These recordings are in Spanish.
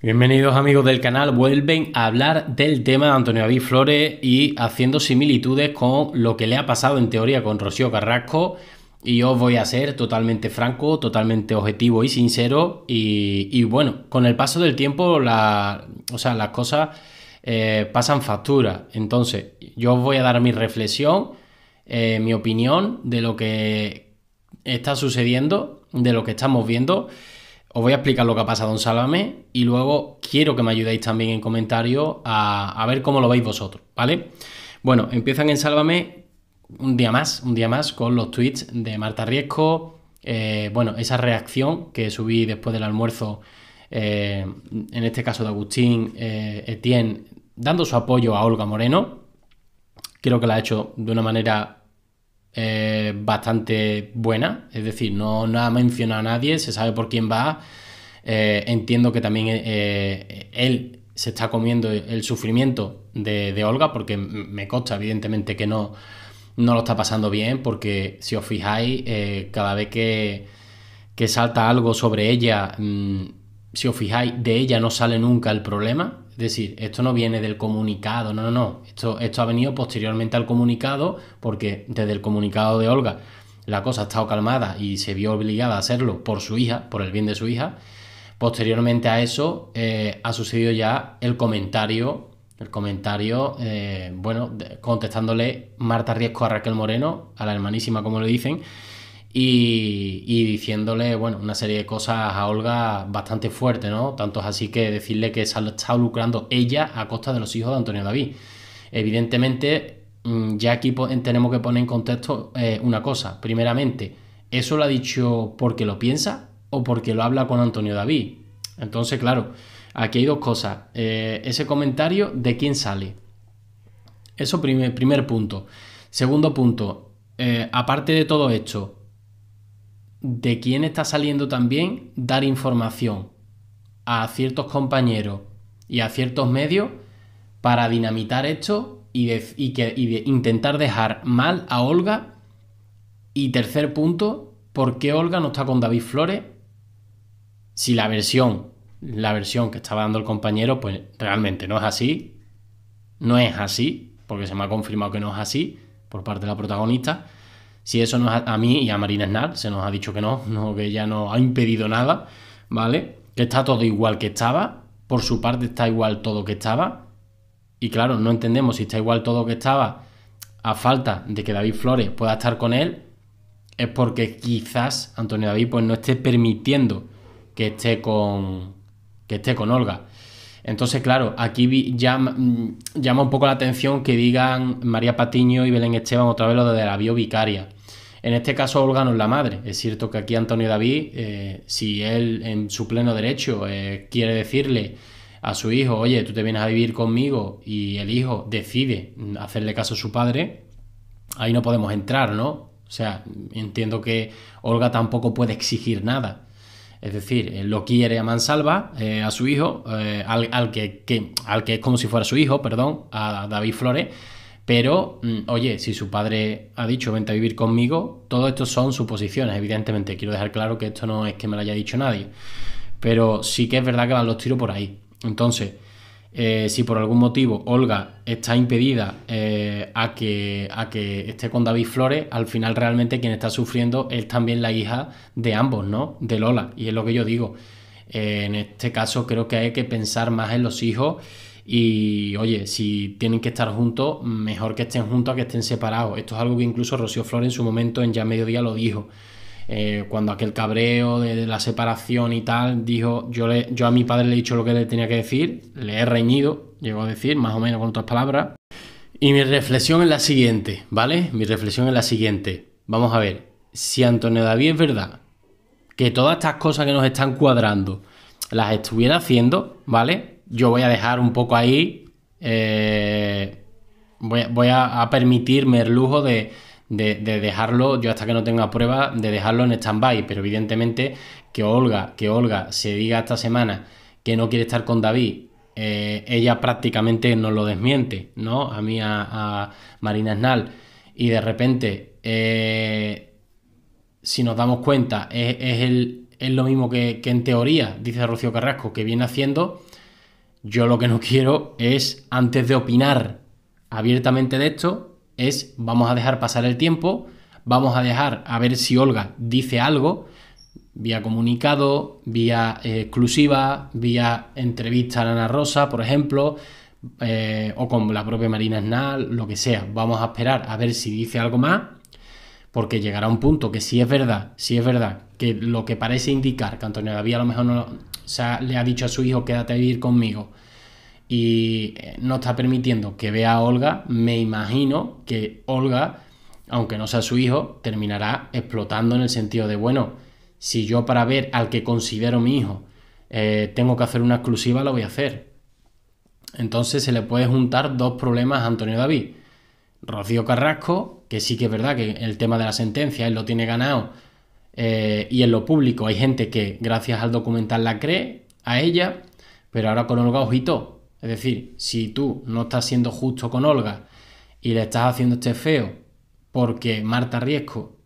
Bienvenidos amigos del canal, vuelven a hablar del tema de Antonio David Flores y haciendo similitudes con lo que le ha pasado en teoría con Rocío Carrasco y os voy a ser totalmente franco, totalmente objetivo y sincero y, bueno, con el paso del tiempo la, o las cosas eh, pasan factura, entonces yo os voy a dar mi reflexión, eh, mi opinión de lo que está sucediendo, de lo que estamos viendo. Os voy a explicar lo que ha pasado en Sálvame y luego quiero que me ayudéis también en comentarios a, ver cómo lo veis vosotros, ¿vale? Bueno, empiezan en Sálvame un día más, un día más con los tweets de Marta Riesco. Eh, bueno, esa reacción que subí después del almuerzo, eh, en este caso de Agustín eh, Etienne, dando su apoyo a Olga Moreno. Creo que la ha hecho de una manera bastante buena, es decir, no, ha mencionado a nadie, se sabe por quién va. Eh, entiendo que también eh, eh, él se está comiendo el sufrimiento de, Olga, porque me consta evidentemente que no, no lo está pasando bien, porque si os fijáis, cada vez que, salta algo sobre ella, mm, si os fijáis, de ella no sale nunca el problema, es decir, esto no viene del comunicado, no, no, no. Esto, esto ha venido posteriormente al comunicado porque desde el comunicado de Olga la cosa ha estado calmada y se vio obligada a hacerlo por su hija, por el bien de su hija. Posteriormente a eso eh, ha sucedido ya el comentario, el comentario, eh, bueno, contestándole Marta Riesco a Raquel Moreno, a la hermanísima como le dicen, y, diciéndole, bueno, una serie de cosas a Olga bastante fuerte, ¿no? Tanto es así que decirle que se está lucrando ella a costa de los hijos de Antonio David. Evidentemente, mm, ya aquí tenemos que poner en contexto eh, una cosa. Primeramente, ¿eso lo ha dicho porque lo piensa o porque lo habla con Antonio David? Entonces, claro, aquí hay dos cosas. Eh, ese comentario, ¿de quién sale? Eso primer, primer punto. Segundo punto, eh, aparte de todo esto, de quién está saliendo también dar información a ciertos compañeros y a ciertos medios para dinamitar esto y, intentar dejar mal a Olga. Y tercer punto, ¿por qué Olga no está con David Flores? Si la versión, la versión que estaba dando el compañero, pues realmente no es así. No es así, porque se me ha confirmado que no es así por parte de la protagonista. Si eso no es a mí y a Marina Snart se nos ha dicho que no, que ya no ha impedido nada, ¿vale? Que está todo igual que estaba, por su parte está igual todo que estaba, y claro, no entendemos si está igual todo que estaba a falta de que David Flores pueda estar con él, es porque quizás Antonio David pues, no esté permitiendo que esté con, que esté con Olga. Entonces, claro, aquí llama, llama, un poco la atención que digan María Patiño y Belén Esteban otra vez lo de la bio vicaria. En este caso, Olga no es la madre. Es cierto que aquí Antonio David, eh, si él en su pleno derecho eh, quiere decirle a su hijo, oye, tú te vienes a vivir conmigo y el hijo decide hacerle caso a su padre, ahí no podemos entrar, ¿no? O sea, entiendo que Olga tampoco puede exigir nada. Es decir, lo quiere a mansalva, eh, a su hijo, al, que, que, al que es como si fuera su hijo, perdón, a David Flores pero, mm, oye, si su padre ha dicho vente a vivir conmigo, todo esto son suposiciones, evidentemente. Quiero dejar claro que esto no es que me lo haya dicho nadie. Pero sí que es verdad que van los tiros por ahí. Entonces, eh, si por algún motivo Olga está impedida eh, a, que, a que esté con David Flores, al final realmente quien está sufriendo es también la hija de ambos, ¿no? De Lola. Y es lo que yo digo. Eh, en este caso creo que hay que pensar más en los hijos y oye, si tienen que estar juntos, mejor que estén juntos a que estén separados. Esto es algo que incluso Rocío Flores en su momento en Ya Mediodía lo dijo. Eh, cuando aquel cabreo de, la separación y tal, dijo, yo, le, yo a mi padre le he dicho lo que le tenía que decir, le he reñido, llegó a decir, más o menos con otras palabras. Y mi reflexión es la siguiente, ¿vale? Mi reflexión es la siguiente. Vamos a ver, si Antonio David es verdad que todas estas cosas que nos están cuadrando las estuviera haciendo, ¿vale? yo voy a dejar un poco ahí, eh, voy, a, permitirme el lujo de, de, dejarlo, yo hasta que no tenga prueba, de dejarlo en stand-by, pero evidentemente que Olga, que Olga se diga esta semana que no quiere estar con David, eh, ella prácticamente nos lo desmiente, ¿no? A mí, a, Marina Snal, y de repente, eh, si nos damos cuenta, es, es, el, es lo mismo que, que en teoría, dice Rocío Carrasco, que viene haciendo yo lo que no quiero es, antes de opinar abiertamente de esto, es vamos a dejar pasar el tiempo, vamos a dejar a ver si Olga dice algo, vía comunicado, vía eh, exclusiva, vía entrevista a Ana Rosa, por ejemplo, eh, o con la propia Marina Snal, lo que sea. Vamos a esperar a ver si dice algo más, porque llegará un punto que si es verdad, si es verdad que lo que parece indicar que Antonio David a lo mejor no, le ha dicho a su hijo, quédate a vivir conmigo. Y eh, no está permitiendo que vea a Olga. Me imagino que Olga, aunque no sea su hijo, terminará explotando en el sentido de, bueno, si yo para ver al que considero mi hijo eh, tengo que hacer una exclusiva, lo voy a hacer. Entonces se le puede juntar dos problemas a Antonio David. Rocío Carrasco, que sí que es verdad que el tema de la sentencia él lo tiene ganado eh, y en lo público hay gente que gracias al documental la cree a ella, pero ahora con Olga ojito. Es decir, si tú no estás siendo justo con Olga y le estás haciendo este feo porque Marta Riesco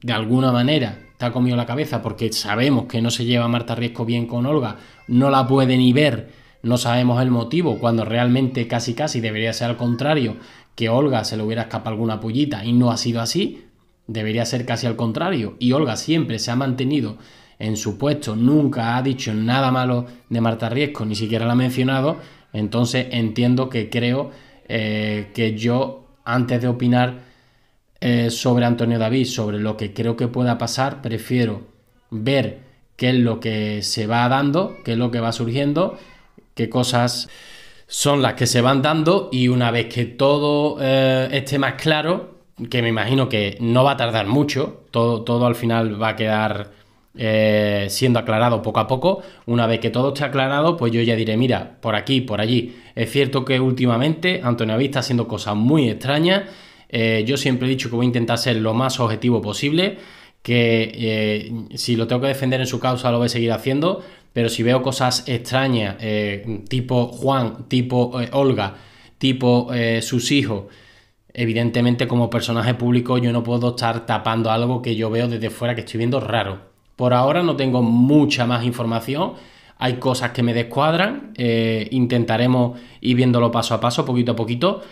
de alguna manera te ha comido la cabeza porque sabemos que no se lleva Marta Riesco bien con Olga, no la puede ni ver, no sabemos el motivo, cuando realmente casi casi debería ser al contrario, que Olga se le hubiera escapado alguna pullita y no ha sido así, Debería ser casi al contrario. Y Olga siempre se ha mantenido en su puesto, nunca ha dicho nada malo de Marta Riesco, ni siquiera la ha mencionado. Entonces entiendo que creo eh, que yo, antes de opinar eh, sobre Antonio David, sobre lo que creo que pueda pasar, prefiero ver qué es lo que se va dando, qué es lo que va surgiendo, qué cosas son las que se van dando y una vez que todo eh, esté más claro, que me imagino que no va a tardar mucho, todo, todo al final va a quedar eh, siendo aclarado poco a poco. Una vez que todo esté aclarado, pues yo ya diré, mira, por aquí, por allí. Es cierto que últimamente Antonio Avi está haciendo cosas muy extrañas. Eh, yo siempre he dicho que voy a intentar ser lo más objetivo posible, que eh, si lo tengo que defender en su causa lo voy a seguir haciendo, pero si veo cosas extrañas, tipo Juan, tipo Olga, tipo sus hijos, Evidentemente como personaje público yo no puedo estar tapando algo que yo veo desde fuera que estoy viendo raro. Por ahora no tengo mucha más información, hay cosas que me descuadran, eh, intentaremos ir viéndolo paso a paso, poquito a poquito.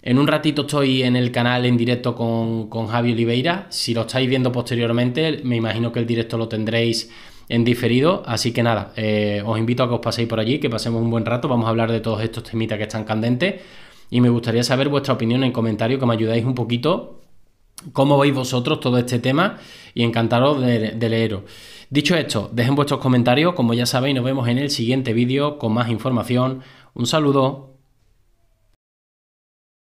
En un ratito estoy en el canal en directo con, con Javi Oliveira, si lo estáis viendo posteriormente me imagino que el directo lo tendréis en diferido. Así que nada, eh, os invito a que os paséis por allí, que pasemos un buen rato. Vamos a hablar de todos estos temitas que están candentes y me gustaría saber vuestra opinión en comentario, que me ayudáis un poquito cómo veis vosotros todo este tema y encantaros de, de, leeros. Dicho esto, dejen vuestros comentarios, como ya sabéis, nos vemos en el siguiente vídeo con más información. Un saludo.